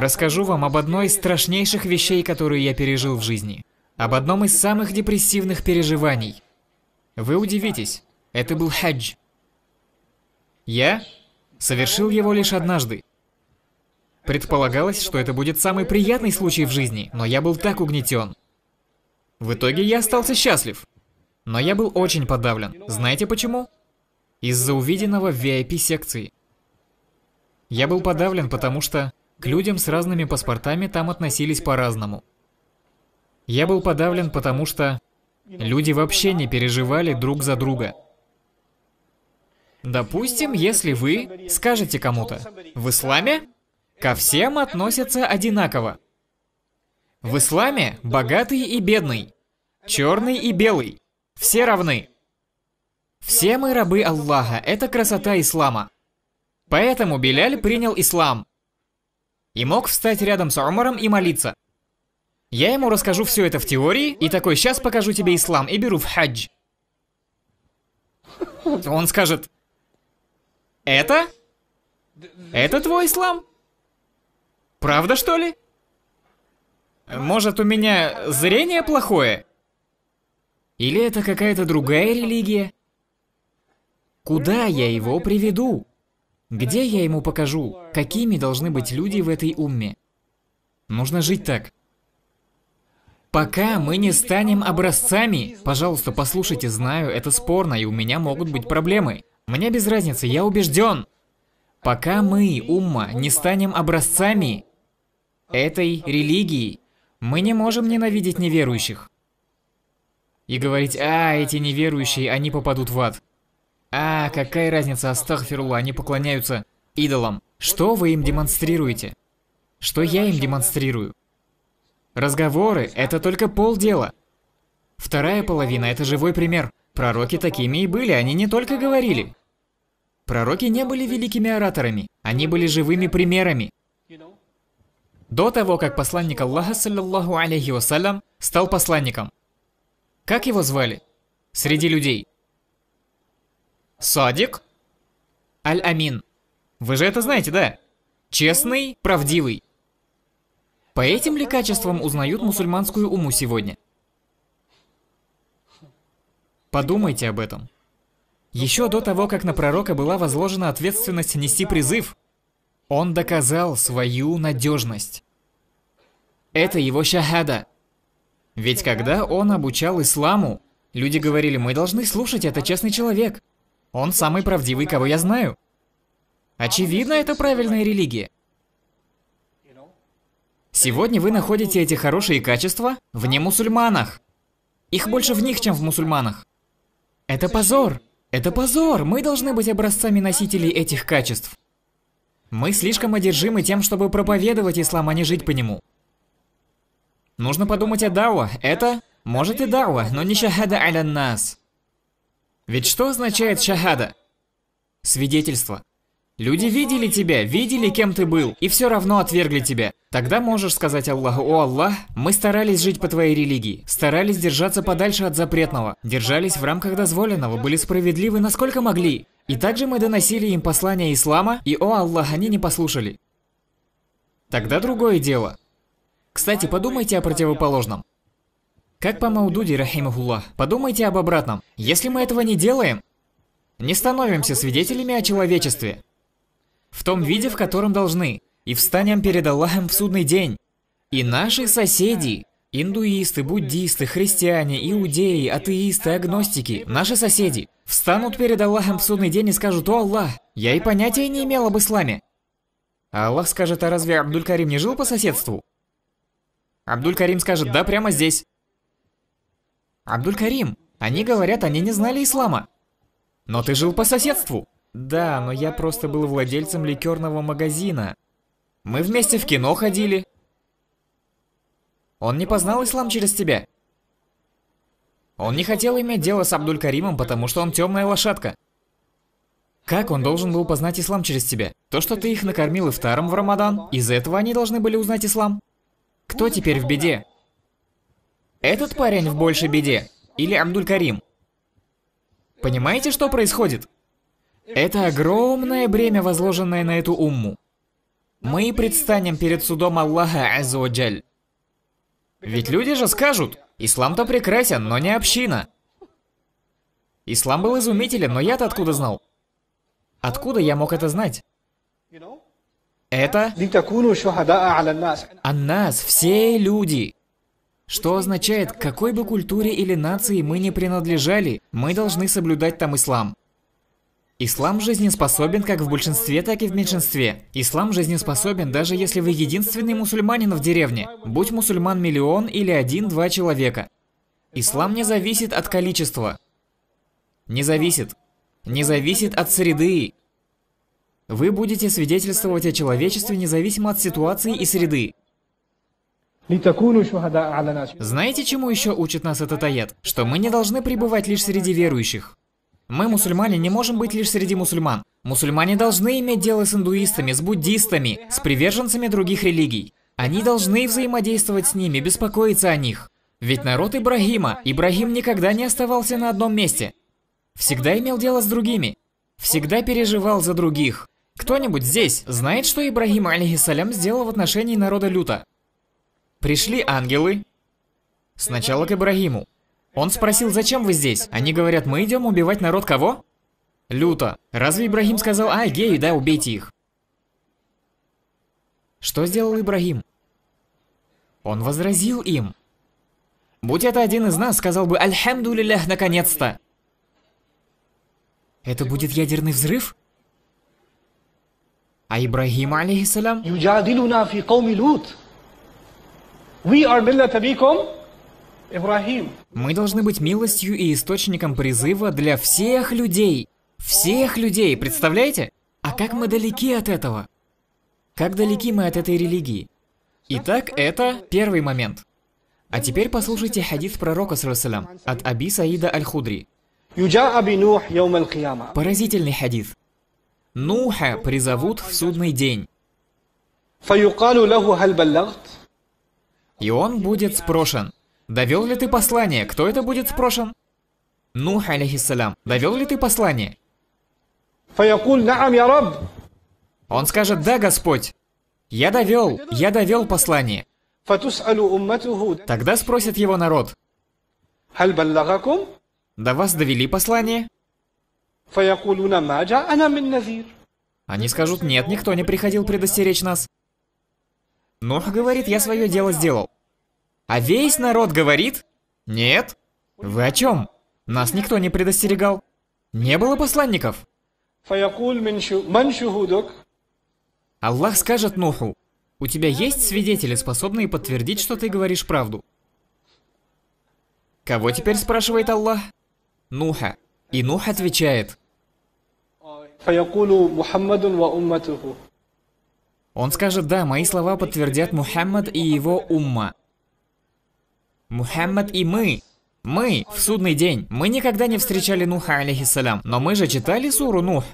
Расскажу вам об одной из страшнейших вещей, которую я пережил в жизни. Об одном из самых депрессивных переживаний. Вы удивитесь, это был хадж. Я совершил его лишь однажды. Предполагалось, что это будет самый приятный случай в жизни, но я был так угнетен. В итоге я остался счастлив. Но я был очень подавлен. Знаете почему? Из-за увиденного в VIP-секции. Я был подавлен, потому что к людям с разными паспортами там относились по-разному. Я был подавлен, потому что люди вообще не переживали друг за друга. Допустим, если вы скажете кому-то, в исламе ко всем относятся одинаково. В исламе богатый и бедный, черный и белый, все равны. Все мы рабы Аллаха, это красота ислама. Поэтому Беляль принял ислам и мог встать рядом с Ормором и молиться. Я ему расскажу все это в теории, и такой, сейчас покажу тебе ислам, и беру в хадж. Он скажет, это? Это твой ислам? Правда, что ли? Может, у меня зрение плохое? Или это какая-то другая религия? Куда я его приведу? Где я ему покажу, какими должны быть люди в этой умме? Нужно жить так. Пока мы не станем образцами. Пожалуйста, послушайте, знаю, это спорно, и у меня могут быть проблемы. Мне без разницы, я убежден. Пока мы, умма, не станем образцами этой религии, мы не можем ненавидеть неверующих. И говорить, а, эти неверующие, они попадут в ад. А, какая разница, астахфирула, они поклоняются идолам. Что вы им демонстрируете? Что я им демонстрирую? Разговоры – это только полдела. Вторая половина – это живой пример. Пророки такими и были, они не только говорили. Пророки не были великими ораторами, они были живыми примерами. До того, как посланник Аллаха, саллиллаху алейхи вассалям, стал посланником. Как его звали? Среди людей. Садик? Аль-Амин. Вы же это знаете, да? Честный, правдивый. По этим ли качествам узнают мусульманскую уму сегодня? Подумайте об этом. Еще до того, как на пророка была возложена ответственность нести призыв, он доказал свою надежность. Это его шахада. Ведь когда он обучал исламу, люди говорили, мы должны слушать, это честный человек. Он самый правдивый, кого я знаю. Очевидно, это правильная религия. Сегодня вы находите эти хорошие качества вне мусульманах. Их больше в них, чем в мусульманах. Это позор. Это позор. Мы должны быть образцами носителей этих качеств. Мы слишком одержимы тем, чтобы проповедовать ислам, а не жить по нему. Нужно подумать о дауа. Это, может и дауа, но не шахада аля нас. Ведь что означает шахада? Свидетельство. Люди видели тебя, видели, кем ты был, и все равно отвергли тебя. Тогда можешь сказать Аллаху, «О Аллах, мы старались жить по твоей религии, старались держаться подальше от запретного, держались в рамках дозволенного, были справедливы насколько могли. И также мы доносили им послание ислама, и, о Аллах, они не послушали». Тогда другое дело. Кстати, подумайте о противоположном. Как по Маудуди, рахимахуллах, подумайте об обратном. Если мы этого не делаем, не становимся свидетелями о человечестве в том виде, в котором должны, и встанем перед Аллахом в судный день. И наши соседи, индуисты, буддисты, христиане, иудеи, атеисты, агностики, наши соседи, встанут перед Аллахом в судный день и скажут, «О Аллах, я и понятия не имел об исламе». А Аллах скажет, «А разве Абдуль-Карим не жил по соседству?» Абдуль-Карим скажет, «Да, прямо здесь». Абдуль-Карим, они говорят, они не знали ислама. Но ты жил по соседству. Да, но я просто был владельцем ликерного магазина. Мы вместе в кино ходили. Он не познал ислам через тебя. Он не хотел иметь дело с Абдуль-Каримом, потому что он темная лошадка. Как он должен был познать ислам через тебя? То, что ты их накормил ифтаром в Рамадан, из-за этого они должны были узнать ислам? Кто теперь в беде? Этот парень в большей беде. Или Абдуль Карим. Понимаете, что происходит? Это огромное бремя, возложенное на эту умму. Мы предстанем перед судом Аллаха Азуаджаль. Ведь люди же скажут, ислам-то прекрасен, но не община. Ислам был изумителен, но я-то откуда знал? Откуда я мог это знать? Это... Аннас, все люди. Что означает, к какой бы культуре или нации мы не принадлежали, мы должны соблюдать там ислам. Ислам жизнеспособен как в большинстве, так и в меньшинстве. Ислам жизнеспособен даже если вы единственный мусульманин в деревне, будь мусульман миллион или один-два человека. Ислам не зависит от количества. Не зависит. Не зависит от среды. Вы будете свидетельствовать о человечестве независимо от ситуации и среды. Знаете, чему еще учит нас этот аят? Что мы не должны пребывать лишь среди верующих. Мы, мусульмане, не можем быть лишь среди мусульман. Мусульмане должны иметь дело с индуистами, с буддистами, с приверженцами других религий. Они должны взаимодействовать с ними, беспокоиться о них. Ведь народ Ибрагима, Ибрагим никогда не оставался на одном месте. Всегда имел дело с другими. Всегда переживал за других. Кто-нибудь здесь знает, что Ибрагим, алейхиссалям, сделал в отношении народа Люта? Пришли ангелы. Сначала к Ибрагиму. Он спросил, зачем вы здесь? Они говорят, мы идем убивать народ кого? Люто. Разве Ибрагим сказал, ай, геи, да, убейте их? Что сделал Ибрагим? Он возразил им. Будь это один из нас, сказал бы, альхамду наконец-то. Это будет ядерный взрыв? А Ибрагим, алейхиссалям? Мы должны быть милостью и источником призыва для всех людей. Всех людей, представляете? А как мы далеки от этого? Как далеки мы от этой религии? Итак, это первый момент. А теперь послушайте хадис пророка, с салям, от Аби Саида Аль-Худри. Поразительный хадис. Нуха призовут в судный день и он будет спрошен. Довел ли ты послание? Кто это будет спрошен? Нух, алейхиссалям, довел ли ты послание? Он скажет, да, Господь. Я довел, я довел послание. Тогда спросит его народ. До вас довели послание? Они скажут, нет, никто не приходил предостеречь нас. Но, говорит, я свое дело сделал. А весь народ говорит? Нет. Вы о чем? Нас никто не предостерегал. Не было посланников. Аллах скажет Нуху, у тебя есть свидетели, способные подтвердить, что ты говоришь правду? Кого теперь спрашивает Аллах? Нуха. И Нух отвечает. Он скажет, да, мои слова подтвердят Мухаммад и его умма. Мухаммад и мы. Мы в судный день. Мы никогда не встречали Нуха, алейхиссалям. Но мы же читали суру Нух.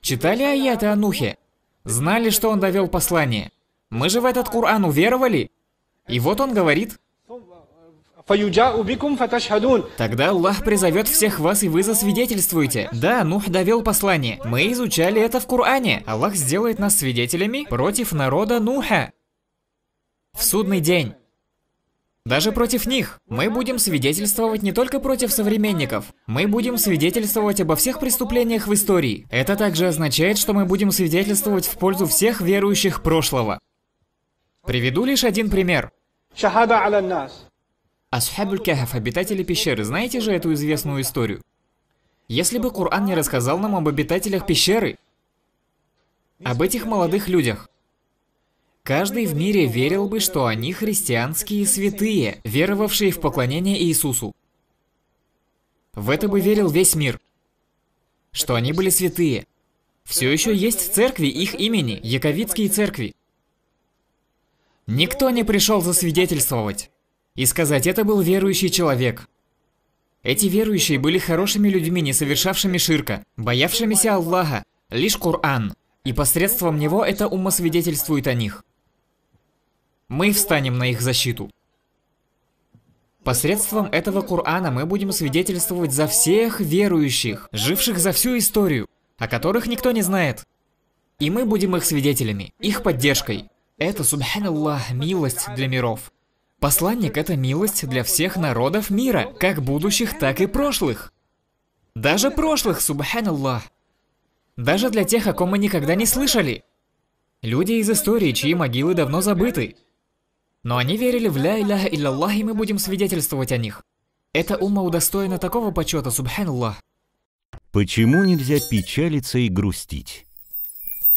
Читали аяты о Нухе. Знали, что он довел послание. Мы же в этот Кур'ан уверовали. И вот он говорит, Тогда Аллах призовет всех вас, и вы засвидетельствуете. Да, Нух довел послание. Мы изучали это в Коране. Аллах сделает нас свидетелями против народа Нуха. В судный день. Даже против них. Мы будем свидетельствовать не только против современников. Мы будем свидетельствовать обо всех преступлениях в истории. Это также означает, что мы будем свидетельствовать в пользу всех верующих прошлого. Приведу лишь один пример. Асхабуль Кахф, обитатели пещеры, знаете же эту известную историю? Если бы Коран не рассказал нам об обитателях пещеры, об этих молодых людях, каждый в мире верил бы, что они христианские святые, веровавшие в поклонение Иисусу. В это бы верил весь мир, что они были святые. Все еще есть церкви их имени, яковицкие церкви. Никто не пришел засвидетельствовать и сказать «это был верующий человек». Эти верующие были хорошими людьми, не совершавшими ширка, боявшимися Аллаха, лишь Коран, и посредством него это умосвидетельствует о них. Мы встанем на их защиту. Посредством этого Корана мы будем свидетельствовать за всех верующих, живших за всю историю, о которых никто не знает. И мы будем их свидетелями, их поддержкой. Это, субханаллах, милость для миров. Посланник – это милость для всех народов мира, как будущих, так и прошлых. Даже прошлых, субханаллах. Даже для тех, о ком мы никогда не слышали. Люди из истории, чьи могилы давно забыты. Но они верили в ля иляха илляллах, и мы будем свидетельствовать о них. Эта ума удостоена такого почета, субханаллах. Почему нельзя печалиться и грустить?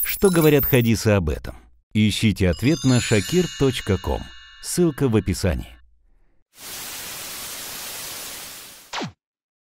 Что говорят хадисы об этом? Ищите ответ на shakir.com. Ссылка в описании.